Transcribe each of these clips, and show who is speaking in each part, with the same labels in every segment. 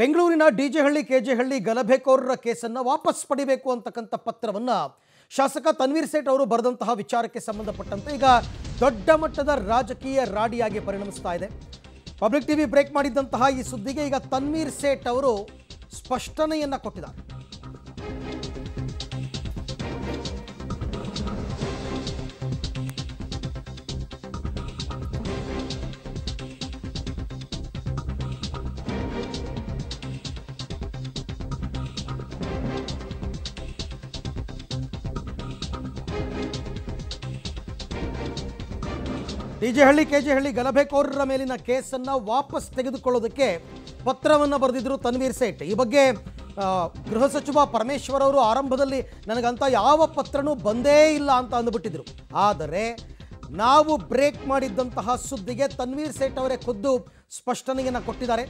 Speaker 1: ಬೆಂಗಳೂರಿನ ಡಿಜೆಹಳ್ಳಿ ಕೆಜೆಹಳ್ಳಿ ಗಲಭೆಕೋರರ ಕೇಸನ್ನು ವಾಪಸ್ ಪಡಿಬೇಕು ಅಂತಕ್ಕಂಥ ಪತ್ರವನ್ನು ಶಾಸಕ ತನ್ವೀರ್ ಸೇಠ್ ಅವರು ಬರೆದಂತಹ ವಿಚಾರಕ್ಕೆ ಸಂಬಂಧಪಟ್ಟಂತೆ ಈಗ ದೊಡ್ಡ ಮಟ್ಟದ ರಾಜಕೀಯ ರಾಡಿಯಾಗಿ ಪರಿಣಮಿಸ್ತಾ ಇದೆ ಪಬ್ಲಿಕ್ ಟಿವಿ ಬ್ರೇಕ್ ಮಾಡಿದ್ದಂತಹ ಈ ಸುದ್ದಿಗೆ ಈಗ ತನ್ವೀರ್ ಸೇಠ್ ಅವರು ಸ್ಪಷ್ಟನೆಯನ್ನು ಕೊಟ್ಟಿದ್ದಾರೆ ಡಿಜೆಹಳ್ಳಿ ಕೆಜೆಹಳ್ಳಿ ಗಲಭೆಕೋರರ ಮೇಲಿನ ಕೇಸನ್ನು ವಾಪಸ್ ತೆಗೆದುಕೊಳ್ಳೋದಕ್ಕೆ ಪತ್ರವನ್ನು ಬರೆದಿದ್ದರು ತನ್ವೀರ್ ಸೇಠ್ ಈ ಬಗ್ಗೆ ಗೃಹ ಸಚಿವ ಪರಮೇಶ್ವರ್ ಅವರು ಆರಂಭದಲ್ಲಿ ನನಗಂತ ಯಾವ ಪತ್ರನೂ ಬಂದೇ ಇಲ್ಲ ಅಂತ ಅಂದುಬಿಟ್ಟಿದ್ರು ಆದರೆ ನಾವು ಬ್ರೇಕ್ ಮಾಡಿದ್ದಂತಹ ಸುದ್ದಿಗೆ ತನ್ವೀರ್ ಸೇಠ್ ಅವರೇ ಖುದ್ದು ಸ್ಪಷ್ಟನೆಯನ್ನು ಕೊಟ್ಟಿದ್ದಾರೆ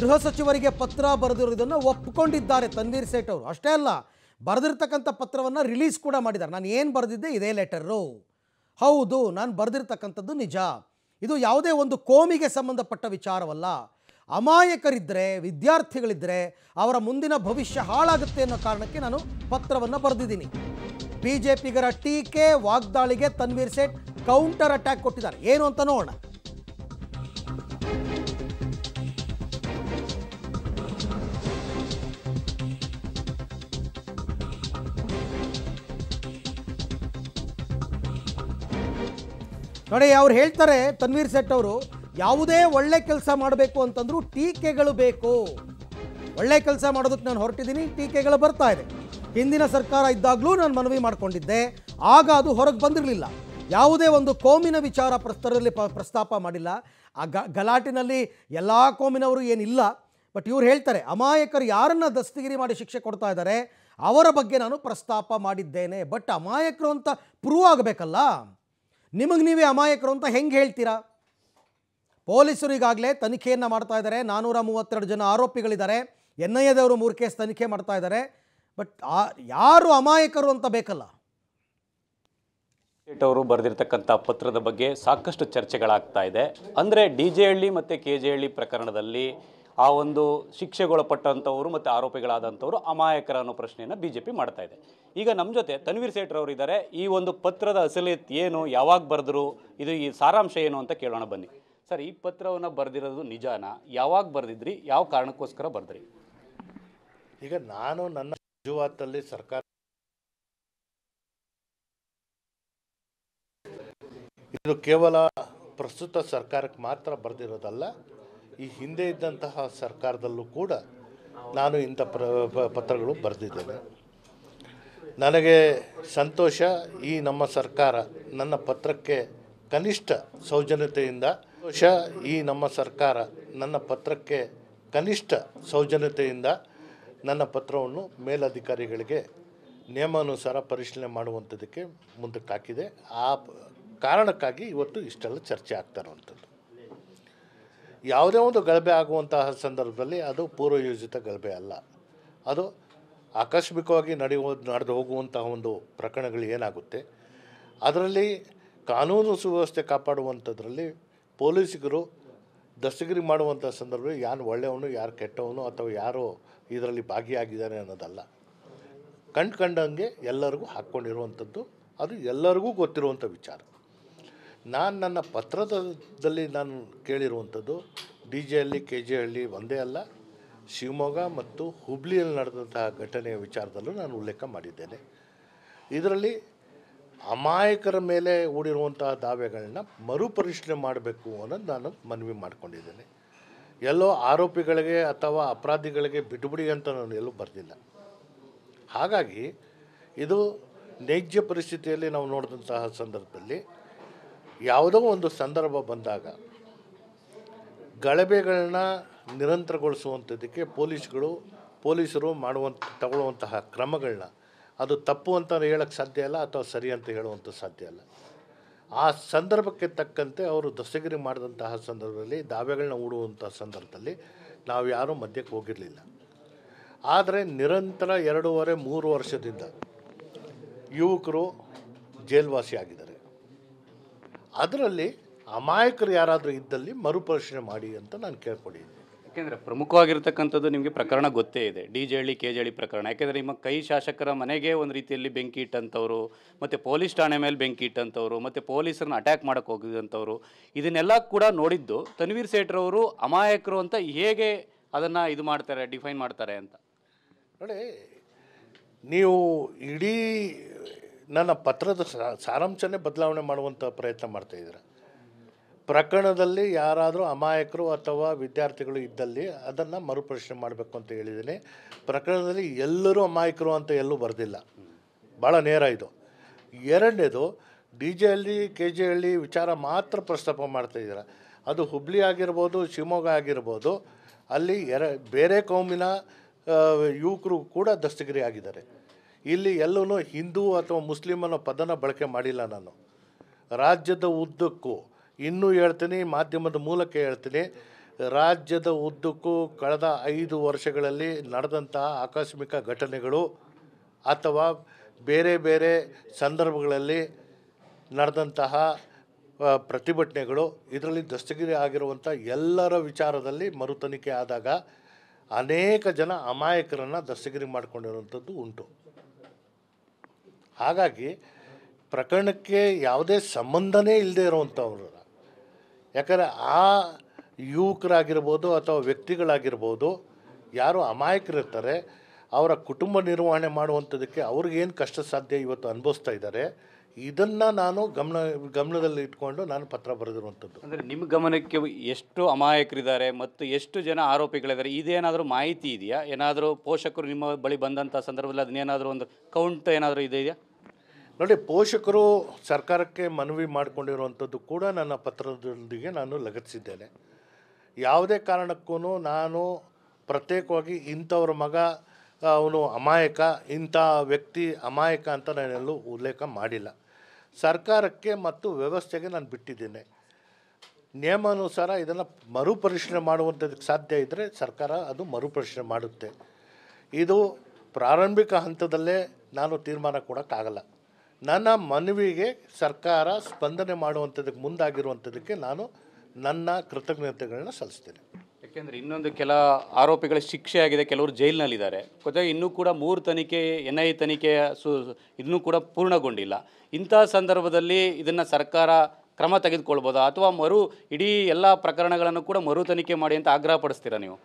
Speaker 1: ಗೃಹ ಸಚಿವರಿಗೆ ಪತ್ರ ಬರೆದಿರೋದನ್ನು ಒಪ್ಪಿಕೊಂಡಿದ್ದಾರೆ ತನ್ವೀರ್ ಸೇಠ್ ಅವರು ಅಷ್ಟೇ ಅಲ್ಲ ಬರೆದಿರ್ತಕ್ಕಂಥ ಪತ್ರವನ್ನು ರಿಲೀಸ್ ಕೂಡ ಮಾಡಿದ್ದಾರೆ ನಾನು ಏನು ಬರೆದಿದ್ದೆ ಇದೇ ಲೆಟರು ಹೌದು ನಾನು ಬರೆದಿರ್ತಕ್ಕಂಥದ್ದು ನಿಜ ಇದು ಯಾವುದೇ ಒಂದು ಕೋಮಿಗೆ ಸಂಬಂಧಪಟ್ಟ ವಿಚಾರವಲ್ಲ ಅಮಾಯಕರಿದ್ದರೆ ವಿದ್ಯಾರ್ಥಿಗಳಿದ್ದರೆ ಅವರ ಮುಂದಿನ ಭವಿಷ್ಯ ಹಾಳಾಗುತ್ತೆ ಅನ್ನೋ ಕಾರಣಕ್ಕೆ ನಾನು ಪತ್ರವನ್ನು ಬರೆದಿದ್ದೀನಿ ಬಿ ಜೆ ಪಿಗರ ಟೀಕೆ ವಾಗ್ದಾಳಿಗೆ ತನ್ವೀರ್ ಸೇಠ್ ಕೌಂಟರ್ ಅಟ್ಯಾಕ್ ಕೊಟ್ಟಿದ್ದಾರೆ ಏನು ಅಂತ ನೋಡೋಣ ನೋಡಿ ಅವ್ರು ಹೇಳ್ತಾರೆ ತನ್ವೀರ್ ಸೆಟ್ ಅವರು ಯಾವುದೇ ಒಳ್ಳೆ ಕೆಲಸ ಮಾಡಬೇಕು ಅಂತಂದ್ರು ಟೀಕೆಗಳು ಬೇಕು ಒಳ್ಳೆ ಕೆಲಸ ಮಾಡೋದಕ್ಕೆ ನಾನು ಹೊರಟಿದ್ದೀನಿ ಟೀಕೆಗಳು ಬರ್ತಾ ಇದೆ ಹಿಂದಿನ ಸರ್ಕಾರ ಇದ್ದಾಗಲೂ ನಾನು ಮನವಿ ಮಾಡಿಕೊಂಡಿದ್ದೆ ಆಗ ಅದು ಹೊರಗೆ ಬಂದಿರಲಿಲ್ಲ ಯಾವುದೇ ಒಂದು ಕೋಮಿನ ವಿಚಾರ ಪ್ರಸ್ತರದಲ್ಲಿ ಪ್ರಸ್ತಾಪ ಮಾಡಿಲ್ಲ ಆ ಗಲಾಟಿನಲ್ಲಿ ಎಲ್ಲ ಕೋಮಿನವರು ಏನಿಲ್ಲ ಬಟ್ ಇವ್ರು ಹೇಳ್ತಾರೆ ಅಮಾಯಕರು ಯಾರನ್ನು ದಸ್ತಗಿರಿ ಮಾಡಿ ಶಿಕ್ಷೆ ಕೊಡ್ತಾ ಇದ್ದಾರೆ ಅವರ ಬಗ್ಗೆ ನಾನು ಪ್ರಸ್ತಾಪ ಮಾಡಿದ್ದೇನೆ ಬಟ್ ಅಮಾಯಕರು ಅಂತ ಪ್ರೂವ್ ಆಗಬೇಕಲ್ಲ ನಿಮಗೆ ನೀವೇ ಅಮಾಯಕರು ಅಂತ ಹೆಂಗೆ ಹೇಳ್ತೀರಾ ಪೊಲೀಸರು ಈಗಾಗಲೇ ತನಿಖೆಯನ್ನು ಮಾಡ್ತಾ ಇದ್ದಾರೆ ನಾನ್ನೂರ ಮೂವತ್ತೆರಡು ಜನ ಆರೋಪಿಗಳಿದ್ದಾರೆ ಎನ್ ಐ ಎದವರು ಮೂರು ಕೇಸ್ ತನಿಖೆ ಮಾಡ್ತಾ ಇದ್ದಾರೆ ಬಟ್ ಯಾರು ಅಮಾಯಕರು ಅಂತ ಬೇಕಲ್ಲ
Speaker 2: ಅವರು ಬರೆದಿರ್ತಕ್ಕಂಥ ಪತ್ರದ ಬಗ್ಗೆ ಸಾಕಷ್ಟು ಚರ್ಚೆಗಳಾಗ್ತಾ ಇದೆ ಅಂದರೆ ಡಿ ಜೆ ಹಳ್ಳಿ ಮತ್ತು ಕೆ ಜೆ ಹಳ್ಳಿ ಪ್ರಕರಣದಲ್ಲಿ ಆ ಒಂದು ಶಿಕ್ಷೆಗೊಳಪಟ್ಟಂಥವರು ಮತ್ತು ಆರೋಪಿಗಳಾದಂಥವರು ಅಮಾಯಕರ ಅನ್ನೋ ಪ್ರಶ್ನೆಯನ್ನು ಬಿ ಜೆ ಪಿ ಮಾಡ್ತಾ ಇದೆ ಈಗ ನಮ್ಮ ಜೊತೆ ತನ್ವೀರ್ ಅವರು ಇದ್ದಾರೆ ಈ ಒಂದು ಪತ್ರದ ಅಸಲಿಯತ್ ಏನು ಯಾವಾಗ ಬರೆದ್ರು ಇದು ಈ ಸಾರಾಂಶ ಏನು ಅಂತ ಕೇಳೋಣ ಬನ್ನಿ ಸರ್ ಈ ಪತ್ರವನ್ನು ಬರೆದಿರೋದು ನಿಜಾನ ಯಾವಾಗ ಬರೆದಿದ್ರಿ ಯಾವ ಕಾರಣಕ್ಕೋಸ್ಕರ ಬರೆದ್ರಿ ಈಗ ನಾನು ನನ್ನ ರುಜುವಾತಲ್ಲಿ ಸರ್ಕಾರ
Speaker 3: ಇದು ಕೇವಲ ಪ್ರಸ್ತುತ ಸರ್ಕಾರಕ್ಕೆ ಮಾತ್ರ ಬರೆದಿರೋದಲ್ಲ ಈ ಹಿಂದೆ ಇದ್ದಂತಹ ಸರ್ಕಾರದಲ್ಲೂ ಕೂಡ ನಾನು ಇಂಥ ಪ್ರ ಪತ್ರಗಳು ಬರೆದಿದ್ದೇನೆ ನನಗೆ ಸಂತೋಷ ಈ ನಮ್ಮ ಸರ್ಕಾರ ನನ್ನ ಪತ್ರಕ್ಕೆ ಕನಿಷ್ಠ ಸೌಜನ್ಯತೆಯಿಂದ ಸಂತೋಷ ಈ ನಮ್ಮ ಸರ್ಕಾರ ನನ್ನ ಪತ್ರಕ್ಕೆ ಕನಿಷ್ಠ ಸೌಜನ್ಯತೆಯಿಂದ ನನ್ನ ಪತ್ರವನ್ನು ಮೇಲಧಿಕಾರಿಗಳಿಗೆ ನಿಯಮಾನುಸಾರ ಪರಿಶೀಲನೆ ಮಾಡುವಂಥದ್ದಕ್ಕೆ ಮುಂದಕ್ಕೆ ಹಾಕಿದೆ ಆ ಕಾರಣಕ್ಕಾಗಿ ಇವತ್ತು ಇಷ್ಟೆಲ್ಲ ಚರ್ಚೆ ಆಗ್ತಾ ಇರುವಂಥದ್ದು ಯಾವುದೇ ಒಂದು ಗಲಭೆ ಆಗುವಂತಹ ಸಂದರ್ಭದಲ್ಲಿ ಅದು ಪೂರ್ವಯೋಜಿತ ಗಲಭೆ ಅಲ್ಲ ಅದು ಆಕಸ್ಮಿಕವಾಗಿ ನಡೆಯುವ ನಡೆದು ಹೋಗುವಂತಹ ಒಂದು ಪ್ರಕರಣಗಳು ಏನಾಗುತ್ತೆ ಅದರಲ್ಲಿ ಕಾನೂನು ಸುವ್ಯವಸ್ಥೆ ಕಾಪಾಡುವಂಥದ್ರಲ್ಲಿ ಪೊಲೀಸಿಗರು ದಸ್ತಗಿರಿ ಮಾಡುವಂಥ ಸಂದರ್ಭದಲ್ಲಿ ಯಾರು ಒಳ್ಳೆಯವನು ಯಾರು ಕೆಟ್ಟವನು ಅಥವಾ ಯಾರು ಇದರಲ್ಲಿ ಭಾಗಿಯಾಗಿದ್ದಾರೆ ಅನ್ನೋದಲ್ಲ ಕಂಡು ಕಂಡಂಗೆ ಎಲ್ಲರಿಗೂ ಹಾಕ್ಕೊಂಡಿರುವಂಥದ್ದು ಅದು ಎಲ್ಲರಿಗೂ ಗೊತ್ತಿರುವಂಥ ವಿಚಾರ ನಾನು ನನ್ನ ಪತ್ರದಲ್ಲಿ ನಾನು ಕೇಳಿರುವಂಥದ್ದು D J Halli K J Halli ಒಂದೇ ಅಲ್ಲ ಶಿವಮೊಗ್ಗ ಮತ್ತು ಹುಬ್ಳಿಯಲ್ಲಿ ನಡೆದಂತಹ ಘಟನೆಯ ವಿಚಾರದಲ್ಲೂ ನಾನು ಉಲ್ಲೇಖ ಮಾಡಿದ್ದೇನೆ ಇದರಲ್ಲಿ ಅಮಾಯಕರ ಮೇಲೆ ಹೂಡಿರುವಂತಹ ದಾವೆಗಳನ್ನ ಮರುಪರಿಶೀಲನೆ ಮಾಡಬೇಕು ಅನ್ನೋದು ನಾನು ಮನವಿ ಮಾಡಿಕೊಂಡಿದ್ದೇನೆ ಎಲ್ಲೋ ಆರೋಪಿಗಳಿಗೆ ಅಥವಾ ಅಪರಾಧಿಗಳಿಗೆ ಬಿಡುಬಿಡಿ ಅಂತ ನಾನು ಎಲ್ಲೂ ಬರೆದಿಲ್ಲ ಹಾಗಾಗಿ ಇದು ನೈಜ ಪರಿಸ್ಥಿತಿಯಲ್ಲಿ ನಾವು ನೋಡಿದಂತಹ ಸಂದರ್ಭದಲ್ಲಿ ಯಾವುದೋ ಒಂದು ಸಂದರ್ಭ ಬಂದಾಗ ಗಲಭೆಗಳನ್ನ ನಿರಂತರಗೊಳಿಸುವಂಥದ್ದಕ್ಕೆ ಪೊಲೀಸ್ಗಳು ಪೊಲೀಸರು ಮಾಡುವಂಥ ತಗೊಳ್ಳುವಂತಹ ಕ್ರಮಗಳನ್ನ ಅದು ತಪ್ಪು ಅಂತ ಹೇಳೋಕ್ಕೆ ಸಾಧ್ಯ ಇಲ್ಲ ಅಥವಾ ಸರಿ ಅಂತ ಹೇಳುವಂಥ ಸಾಧ್ಯ ಇಲ್ಲ ಆ ಸಂದರ್ಭಕ್ಕೆ ತಕ್ಕಂತೆ ಅವರು ದಸಗಿರಿ ಮಾಡಿದಂತಹ ಸಂದರ್ಭದಲ್ಲಿ ದಾವೆಗಳನ್ನ ಹೂಡುವಂಥ ಸಂದರ್ಭದಲ್ಲಿ ನಾವು ಯಾರೂ ಮಧ್ಯಕ್ಕೆ ಹೋಗಿರಲಿಲ್ಲ ಆದರೆ ನಿರಂತರ ಎರಡೂವರೆ ಮೂರು ವರ್ಷದಿಂದ ಯುವಕರು ಜೈಲ್ವಾಸಿಯಾಗಿದ್ದಾರೆ ಅದರಲ್ಲಿ ಅಮಾಯಕರು ಯಾರಾದರೂ ಇದ್ದಲ್ಲಿ ಮರುಪರಿಶೀಲನೆ ಮಾಡಿ ಅಂತ ನಾನು ಕೇಳ್ಕೊಂಡಿದ್ದೆ
Speaker 2: ಯಾಕೆಂದರೆ ಪ್ರಮುಖವಾಗಿರ್ತಕ್ಕಂಥದ್ದು ನಿಮಗೆ ಪ್ರಕರಣ ಗೊತ್ತೇ ಇದೆ ಡಿ ಹಳ್ಳಿ ಕೆ ಜಿ ಪ್ರಕರಣ ಯಾಕೆಂದರೆ ನಿಮ್ಮ ಕೈ ಶಾಸಕರ ಮನೆಗೆ ಒಂದು ರೀತಿಯಲ್ಲಿ ಬೆಂಕಿ ಇಟ್ಟಂಥವ್ರು ಮತ್ತು ಪೊಲೀಸ್ ಠಾಣೆ ಮೇಲೆ ಬೆಂಕಿ ಇಟ್ಟಂಥವ್ರು ಮತ್ತು ಪೊಲೀಸರನ್ನ ಅಟ್ಯಾಕ್ ಮಾಡೋಕ್ಕೆ ಹೋಗಿದಂಥವ್ರು ಇದನ್ನೆಲ್ಲ ಕೂಡ ನೋಡಿದ್ದು ತನ್ವೀರ್ ಸೇಠ್ರವರು ಅಮಾಯಕರು ಅಂತ ಹೇಗೆ ಅದನ್ನು ಇದು ಮಾಡ್ತಾರೆ ಡಿಫೈನ್ ಮಾಡ್ತಾರೆ ಅಂತ
Speaker 3: ನೋಡಿ ನೀವು ಇಡೀ ನನ್ನ ಪತ್ರದ ಸಾರಾಂಶನೇ ಬದಲಾವಣೆ ಮಾಡುವಂಥ ಪ್ರಯತ್ನ ಮಾಡ್ತಾಯಿದ್ದೀರ ಪ್ರಕರಣದಲ್ಲಿ ಯಾರಾದರೂ ಅಮಾಯಕರು ಅಥವಾ ವಿದ್ಯಾರ್ಥಿಗಳು ಇದ್ದಲ್ಲಿ ಅದನ್ನು ಮರುಪರಿಶೀಲನೆ ಮಾಡಬೇಕು ಅಂತ ಹೇಳಿದ್ದೀನಿ ಪ್ರಕರಣದಲ್ಲಿ ಎಲ್ಲರೂ ಅಮಾಯಕರು ಅಂತ ಎಲ್ಲೂ ಬರೆದಿಲ್ಲ ಭಾಳ ನೇರ ಇದು ಎರಡನೇದು D J Halli K J Halli ವಿಚಾರ ಮಾತ್ರ ಪ್ರಸ್ತಾಪ ಮಾಡ್ತಾಯಿದ್ದೀರ ಅದು ಹುಬ್ಳಿ ಆಗಿರ್ಬೋದು ಶಿವಮೊಗ್ಗ ಆಗಿರ್ಬೋದು ಅಲ್ಲಿ ಎರ ಬೇರೆ ಕೌಮಿನ ಯುವಕರು ಕೂಡ ದಸ್ತಗಿರಿ ಆಗಿದ್ದಾರೆ ಇಲ್ಲಿ ಎಲ್ಲೂ ಹಿಂದೂ ಅಥವಾ ಮುಸ್ಲಿಂ ಅನ್ನೋ ಪದನ ಬಳಕೆ ಮಾಡಿಲ್ಲ ನಾನು ರಾಜ್ಯದ ಉದ್ದಕ್ಕೂ ಇನ್ನೂ ಹೇಳ್ತೀನಿ ಮಾಧ್ಯಮದ ಮೂಲಕ ಹೇಳ್ತೀನಿ ರಾಜ್ಯದ ಉದ್ದಕ್ಕೂ ಕಳೆದ ಐದು ವರ್ಷಗಳಲ್ಲಿ ನಡೆದಂತಹ ಆಕಸ್ಮಿಕ ಘಟನೆಗಳು ಅಥವಾ ಬೇರೆ ಬೇರೆ ಸಂದರ್ಭಗಳಲ್ಲಿ ನಡೆದಂತಹ ಪ್ರತಿಭಟನೆಗಳು ಇದರಲ್ಲಿ ದಸ್ತಗಿರಿ ಆಗಿರುವಂಥ ಎಲ್ಲರ ವಿಚಾರದಲ್ಲಿ ಮರುತನಿಕೆ ಆದಾಗ ಅನೇಕ ಜನ ಅಮಾಯಕರನ್ನು ದಸ್ತಗಿರಿ ಮಾಡಿಕೊಂಡಿರುವಂಥದ್ದು ಉಂಟು ಹಾಗಾಗಿ ಪ್ರಕರಣಕ್ಕೆ ಯಾವುದೇ ಸಂಬಂಧನೇ ಇಲ್ಲದೆ ಇರುವಂಥವ್ರು ಯಾಕಂದರೆ ಆ ಯುವಕರಾಗಿರ್ಬೋದು ಅಥವಾ ವ್ಯಕ್ತಿಗಳಾಗಿರ್ಬೋದು ಯಾರು ಅಮಾಯಕರಿರ್ತಾರೆ ಅವರ ಕುಟುಂಬ ನಿರ್ವಹಣೆ ಮಾಡುವಂಥದಕ್ಕೆ ಅವ್ರಿಗೇನು ಕಷ್ಟ ಸಾಧ್ಯ ಇವತ್ತು ಅನುಭವಿಸ್ತಾ ಇದ್ದಾರೆ ಇದನ್ನು ನಾನು ಗಮನ ಗಮನದಲ್ಲಿ ಇಟ್ಕೊಂಡು ನಾನು ಪತ್ರ
Speaker 2: ಬರೆದಿರುವಂಥದ್ದು ಅಂದರೆ ನಿಮ್ಮ ಗಮನಕ್ಕೆ ಎಷ್ಟು ಅಮಾಯಕರಿದ್ದಾರೆ ಮತ್ತು ಎಷ್ಟು ಜನ ಆರೋಪಿಗಳಿದ್ದಾರೆ ಇದೇನಾದರೂ ಮಾಹಿತಿ ಇದೆಯಾ ಏನಾದರೂ ಪೋಷಕರು ನಿಮ್ಮ ಬಳಿ ಬಂದಂಥ ಸಂದರ್ಭದಲ್ಲಿ ಅದನ್ನೇನಾದರೂ ಒಂದು ಕೌಂಟ್ ಏನಾದರೂ ಇದೆಯಾ
Speaker 3: ನೋಡಿ ಪೋಷಕರು ಸರ್ಕಾರಕ್ಕೆ ಮನವಿ ಮಾಡಿಕೊಂಡಿರುವಂಥದ್ದು ಕೂಡ ನನ್ನ ಪತ್ರದೊಂದಿಗೆ ನಾನು ಲಗತ್ತಿಸಿದ್ದೇನೆ ಯಾವುದೇ ಕಾರಣಕ್ಕೂ ನಾನು ಪ್ರತ್ಯೇಕವಾಗಿ ಇಂಥವ್ರ ಮಗ ಅವನು ಅಮಾಯಕ ಇಂಥ ವ್ಯಕ್ತಿ ಅಮಾಯಕ ಅಂತ ನಾನೆಲ್ಲೂ ಉಲ್ಲೇಖ ಮಾಡಿಲ್ಲ ಸರ್ಕಾರಕ್ಕೆ ಮತ್ತು ವ್ಯವಸ್ಥೆಗೆ ನಾನು ಬಿಟ್ಟಿದ್ದೇನೆ ನಿಯಮಾನುಸಾರ ಇದನ್ನು ಮರುಪರಿಶೀಲನೆ ಮಾಡುವಂಥದ್ದಕ್ಕೆ ಸಾಧ್ಯ ಇದ್ದರೆ ಸರ್ಕಾರ ಅದು ಮರುಪರಿಶೀಲನೆ ಮಾಡುತ್ತೆ ಇದು ಪ್ರಾರಂಭಿಕ ಹಂತದಲ್ಲೇ ನಾನು ತೀರ್ಮಾನ ಕೊಡೋಕ್ಕಾಗಲ್ಲ ನನ್ನ ಮನವಿಗೆ ಸರ್ಕಾರ ಸ್ಪಂದನೆ ಮಾಡುವಂಥದಕ್ಕೆ ಮುಂದಾಗಿರುವಂಥದ್ದಕ್ಕೆ ನಾನು ನನ್ನ ಕೃತಜ್ಞತೆಗಳನ್ನ ಸಲ್ಲಿಸ್ತೇನೆ
Speaker 2: ಯಾಕೆಂದರೆ ಇನ್ನೊಂದು ಕೆಲ ಆರೋಪಿಗಳ ಶಿಕ್ಷೆ ಆಗಿದೆ ಕೆಲವರು ಜೈಲಿನಲ್ಲಿದ್ದಾರೆ ಜೊತೆಗೆ ಇನ್ನೂ ಕೂಡ ಮೂರು ತನಿಖೆ ಎನ್ ಐ ತನಿಖೆಯ ಸು ಇನ್ನೂ ಕೂಡ ಪೂರ್ಣಗೊಂಡಿಲ್ಲ ಇಂಥ ಸಂದರ್ಭದಲ್ಲಿ ಇದನ್ನು ಸರ್ಕಾರ ಕ್ರಮ ತೆಗೆದುಕೊಳ್ಬೋದಾ ಅಥವಾ ಮರು ಇಡೀ ಎಲ್ಲ ಪ್ರಕರಣಗಳನ್ನು ಕೂಡ ಮರು ತನಿಖೆ ಮಾಡಿ ಅಂತ ಆಗ್ರಹ ಪಡಿಸ್ತೀರಾ ನೀವು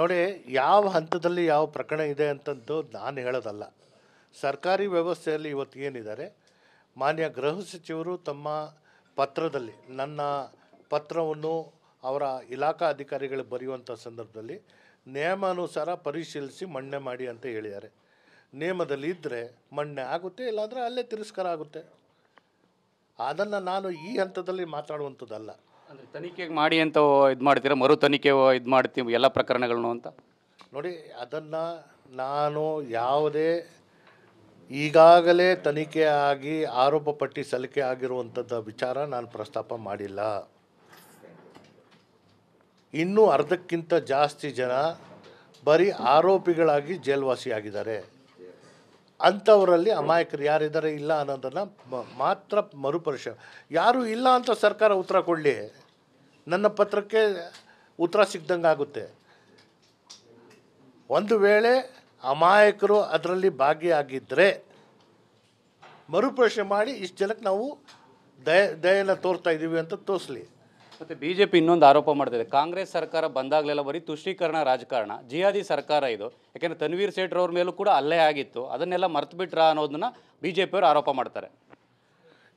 Speaker 3: ನೋಡಿ ಯಾವ ಹಂತದಲ್ಲಿ ಯಾವ ಪ್ರಕರಣ ಇದೆ ಅಂತಂದು ನಾನು ಹೇಳೋದಲ್ಲ ಸರ್ಕಾರಿ ವ್ಯವಸ್ಥೆಯಲ್ಲಿ ಇವತ್ತು ಏನಿದ್ದಾರೆ ಮಾನ್ಯ ಗೃಹ ಸಚಿವರು ತಮ್ಮ ಪತ್ರದಲ್ಲಿ ನನ್ನ ಪತ್ರವನ್ನು ಅವರ ಇಲಾಖಾ ಅಧಿಕಾರಿಗಳು ಬರೆಯುವಂಥ ಸಂದರ್ಭದಲ್ಲಿ ನಿಯಮಾನುಸಾರ ಪರಿಶೀಲಿಸಿ ಮಣ್ಣೆ ಮಾಡಿ ಅಂತ ಹೇಳಿದ್ದಾರೆ ನಿಯಮದಲ್ಲಿ ಇದ್ದರೆ ಮಣ್ಣೆ ಆಗುತ್ತೆ ಇಲ್ಲಾಂದರೆ ಅಲ್ಲೇ ತಿರಸ್ಕಾರ ಆಗುತ್ತೆ ಅದನ್ನು ನಾನು ಈ ಹಂತದಲ್ಲಿ ಮಾತಾಡುವಂಥದ್ದಲ್ಲ ಅಂದರೆ
Speaker 2: ತನಿಖೆಗೆ ಮಾಡಿ ಅಂತ ಇದು ಮಾಡ್ತೀರಾ ಮರು ತನಿಖೆ ಇದು ಮಾಡ್ತೀವಿ ಎಲ್ಲ ಪ್ರಕರಣಗಳನ್ನು ಅಂತ
Speaker 3: ನೋಡಿ ಅದನ್ನು ನಾನು ಯಾವುದೇ ಈಗಾಗಲೇ ತನಿಖೆ ಆಗಿ ಆರೋಪ ಪಟ್ಟಿ ಸಲ್ಲಿಕೆ ಆಗಿರುವಂಥದ್ದು ವಿಚಾರ ನಾನು ಪ್ರಸ್ತಾಪ ಮಾಡಿಲ್ಲ ಇನ್ನೂ ಅರ್ಧಕ್ಕಿಂತ ಜಾಸ್ತಿ ಜನ ಬರೀ ಆರೋಪಿಗಳಾಗಿ ಜೈಲ್ವಾಸಿಯಾಗಿದ್ದಾರೆ ಅಂಥವರಲ್ಲಿ ಅಮಾಯಕರು ಯಾರಿದ್ದಾರೆ ಇಲ್ಲ ಅನ್ನೋದನ್ನು ಮಾತ್ರ ಮರುಪರಿಶ ಯಾರೂ ಇಲ್ಲ ಅಂತ ಸರ್ಕಾರ ಉತ್ತರ ಕೊಡಲಿ ನನ್ನ ಪತ್ರಕ್ಕೆ ಉತ್ತರ ಸಿಗ್ದಂಗೆ ಆಗುತ್ತೆ ಒಂದು ವೇಳೆ ಅಮಾಯಕರು ಅದರಲ್ಲಿ ಭಾಗಿಯಾಗಿದ್ದರೆ
Speaker 2: ಮರುಪ್ರಶ್ನೆ ಮಾಡಿ ಇಷ್ಟು ಜನಕ್ಕೆ ನಾವು ದಯ ದಯನ ತೋರ್ತಾ ಇದ್ದೀವಿ ಅಂತ ತೋರಿಸ್ಲಿ ಮತ್ತು ಬಿ ಜೆ ಪಿ ಇನ್ನೊಂದು ಆರೋಪ ಮಾಡ್ತಿದೆ ಕಾಂಗ್ರೆಸ್ ಸರ್ಕಾರ ಬಂದಾಗಲೆಲ್ಲ ಬರೀ ತುಷ್ಟೀಕರಣ ರಾಜಕಾರಣ ಜಿಯಾದಿ ಸರ್ಕಾರ ಇದು ಯಾಕೆಂದರೆ ತನ್ವೀರ್ ಸೇಠ್ರವ್ರ ಮೇಲೂ ಕೂಡ ಅಲ್ಲೇ ಆಗಿತ್ತು ಅದನ್ನೆಲ್ಲ ಬಿಟ್ರ ಅನ್ನೋದನ್ನ ಬಿ ಜೆ ಪಿಯವರು ಆರೋಪ ಮಾಡ್ತಾರೆ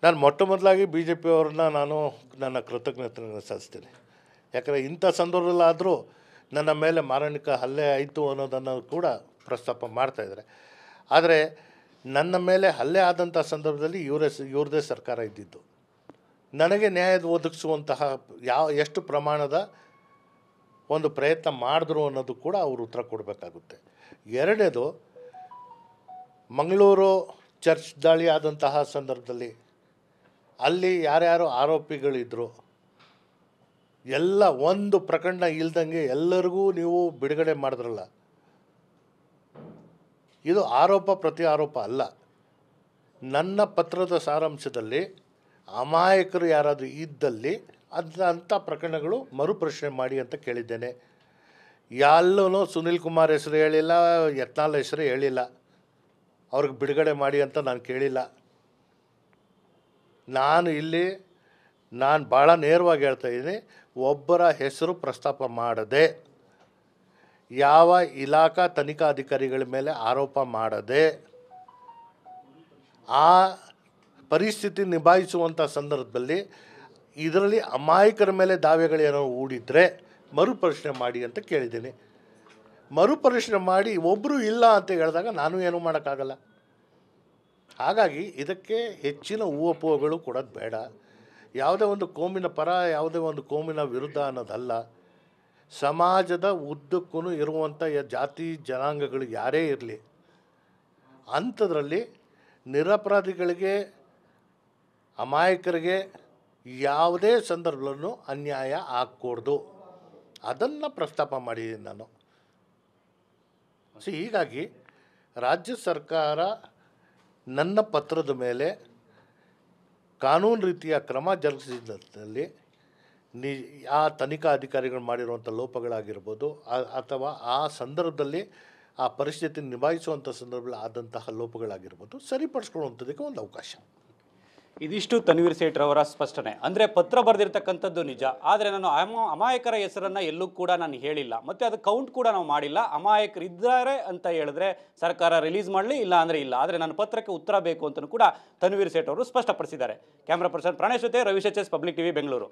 Speaker 3: ನಾನು ಮೊಟ್ಟ ಮೊದಲಾಗಿ ಬಿ ಜೆ ಪಿಯವ್ರನ್ನ ನಾನು ನನ್ನ ಕೃತಜ್ಞತೆಯನ್ನು ಸಲ್ಲಿಸ್ತೀನಿ ಯಾಕಂದರೆ ಇಂಥ ಸಂದರ್ಭದಲ್ಲಾದರೂ ನನ್ನ ಮೇಲೆ ಮಾರಾಣಿಕ ಹಲ್ಲೆ ಆಯಿತು ಅನ್ನೋದನ್ನು ಕೂಡ ಪ್ರಸ್ತಾಪ ಮಾಡ್ತಾಯಿದ್ದಾರೆ ಆದರೆ ನನ್ನ ಮೇಲೆ ಹಲ್ಲೆ ಆದಂಥ ಸಂದರ್ಭದಲ್ಲಿ ಇವರೇ ಇವ್ರದೇ ಸರ್ಕಾರ ಇದ್ದಿದ್ದು ನನಗೆ ನ್ಯಾಯದ ಒದಗಿಸುವಂತಹ ಯಾವ ಎಷ್ಟು ಪ್ರಮಾಣದ ಒಂದು ಪ್ರಯತ್ನ ಮಾಡಿದ್ರು ಅನ್ನೋದು ಕೂಡ ಅವರು ಉತ್ತರ ಕೊಡಬೇಕಾಗುತ್ತೆ ಎರಡನೇದು ಮಂಗಳೂರು ಚರ್ಚ್ ದಾಳಿ ಆದಂತಹ ಸಂದರ್ಭದಲ್ಲಿ ಅಲ್ಲಿ ಯಾರ್ಯಾರು ಆರೋಪಿಗಳಿದ್ರು ಎಲ್ಲ ಒಂದು ಪ್ರಕರಣ ಇಲ್ದಂಗೆ ಎಲ್ಲರಿಗೂ ನೀವು ಬಿಡುಗಡೆ ಮಾಡಿದ್ರಲ್ಲ ಇದು ಆರೋಪ ಪ್ರತಿ ಆರೋಪ ಅಲ್ಲ ನನ್ನ ಪತ್ರದ ಸಾರಾಂಶದಲ್ಲಿ ಅಮಾಯಕರು ಯಾರಾದರೂ ಇದ್ದಲ್ಲಿ ಅದನ್ನ ಅಂಥ ಪ್ರಕರಣಗಳು ಮರುಪ್ರಶ್ನೆ ಮಾಡಿ ಅಂತ ಕೇಳಿದ್ದೇನೆ ಎಲ್ಲೂ ಸುನೀಲ್ ಕುಮಾರ್ ಹೆಸರು ಹೇಳಿಲ್ಲ ಯತ್ನಾಲ್ ಹೆಸರು ಹೇಳಿಲ್ಲ ಅವ್ರಿಗೆ ಬಿಡುಗಡೆ ಮಾಡಿ ಅಂತ ನಾನು ಕೇಳಿಲ್ಲ ನಾನು ಇಲ್ಲಿ ನಾನು ಭಾಳ ನೇರವಾಗಿ ಹೇಳ್ತಾಯಿದ್ದೀನಿ ಒಬ್ಬರ ಹೆಸರು ಪ್ರಸ್ತಾಪ ಮಾಡದೆ ಯಾವ ಇಲಾಖಾ ಅಧಿಕಾರಿಗಳ ಮೇಲೆ ಆರೋಪ ಮಾಡದೆ ಆ ಪರಿಸ್ಥಿತಿ ನಿಭಾಯಿಸುವಂಥ ಸಂದರ್ಭದಲ್ಲಿ ಇದರಲ್ಲಿ ಅಮಾಯಕರ ಮೇಲೆ ದಾವೆಗಳೇನೋ ಹೂಡಿದರೆ ಮರುಪರಿಶೀಲನೆ ಮಾಡಿ ಅಂತ ಕೇಳಿದ್ದೀನಿ ಮರುಪರಿಶೀಲನೆ ಮಾಡಿ ಒಬ್ಬರು ಇಲ್ಲ ಅಂತ ಹೇಳಿದಾಗ ನಾನು ಏನೂ ಮಾಡೋಕ್ಕಾಗಲ್ಲ ಹಾಗಾಗಿ ಇದಕ್ಕೆ ಹೆಚ್ಚಿನ ಹೂವಪೂವಗಳು ಕೊಡೋದು ಬೇಡ ಯಾವುದೇ ಒಂದು ಕೋಮಿನ ಪರ ಯಾವುದೇ ಒಂದು ಕೋಮಿನ ವಿರುದ್ಧ ಅನ್ನೋದಲ್ಲ ಸಮಾಜದ ಉದ್ದಕ್ಕೂ ಇರುವಂಥ ಜಾತಿ ಜನಾಂಗಗಳು ಯಾರೇ ಇರಲಿ ಅಂಥದ್ರಲ್ಲಿ ನಿರಪರಾಧಿಗಳಿಗೆ ಅಮಾಯಕರಿಗೆ ಯಾವುದೇ ಸಂದರ್ಭಗಳನ್ನು ಅನ್ಯಾಯ ಆಗಕೂಡ್ದು ಅದನ್ನು ಪ್ರಸ್ತಾಪ ಮಾಡಿದ್ದೀನಿ ನಾನು ಸೊ ಹೀಗಾಗಿ ರಾಜ್ಯ ಸರ್ಕಾರ ನನ್ನ ಪತ್ರದ ಮೇಲೆ ಕಾನೂನು ರೀತಿಯ ಕ್ರಮ ಜರುಗಿಸಿದಲ್ಲಿ ನಿ ಆ ತನಿಖಾ ಅಧಿಕಾರಿಗಳು ಮಾಡಿರುವಂಥ ಲೋಪಗಳಾಗಿರ್ಬೋದು ಅಥವಾ ಆ ಸಂದರ್ಭದಲ್ಲಿ ಆ ಪರಿಸ್ಥಿತಿ ನಿಭಾಯಿಸುವಂಥ ಸಂದರ್ಭದಲ್ಲಿ ಆದಂತಹ ಲೋಪಗಳಾಗಿರ್ಬೋದು
Speaker 2: ಸರಿಪಡಿಸ್ಕೊಳ್ಳುವಂಥದಕ್ಕೆ ಒಂದು ಅವಕಾಶ ಇದಿಷ್ಟು ತನ್ವೀರ್ ಸೇಠ್ರವರ ಸ್ಪಷ್ಟನೆ ಅಂದರೆ ಪತ್ರ ಬರೆದಿರ್ತಕ್ಕಂಥದ್ದು ನಿಜ ಆದರೆ ನಾನು ಅಮ ಅಮಾಯಕರ ಹೆಸರನ್ನು ಎಲ್ಲೂ ಕೂಡ ನಾನು ಹೇಳಿಲ್ಲ ಮತ್ತು ಅದು ಕೌಂಟ್ ಕೂಡ ನಾವು ಮಾಡಿಲ್ಲ ಅಮಾಯಕರು ಇದ್ದಾರೆ ಅಂತ ಹೇಳಿದ್ರೆ ಸರ್ಕಾರ ರಿಲೀಸ್ ಮಾಡಲಿ ಇಲ್ಲ ಅಂದರೆ ಇಲ್ಲ ಆದರೆ ನಾನು ಪತ್ರಕ್ಕೆ ಉತ್ತರ ಬೇಕು ಅಂತಲೂ ಕೂಡ ತನ್ವೀರ್ ಸೇಠ್ ಅವರು ಸ್ಪಷ್ಟಪಡಿಸಿದ್ದಾರೆ ಕ್ಯಾಮ್ರಾ ಪರ್ಸನ್ ಪ್ರಾಣೇಶ್ ಜೊತೆ Ravish H S public TV Bengaluru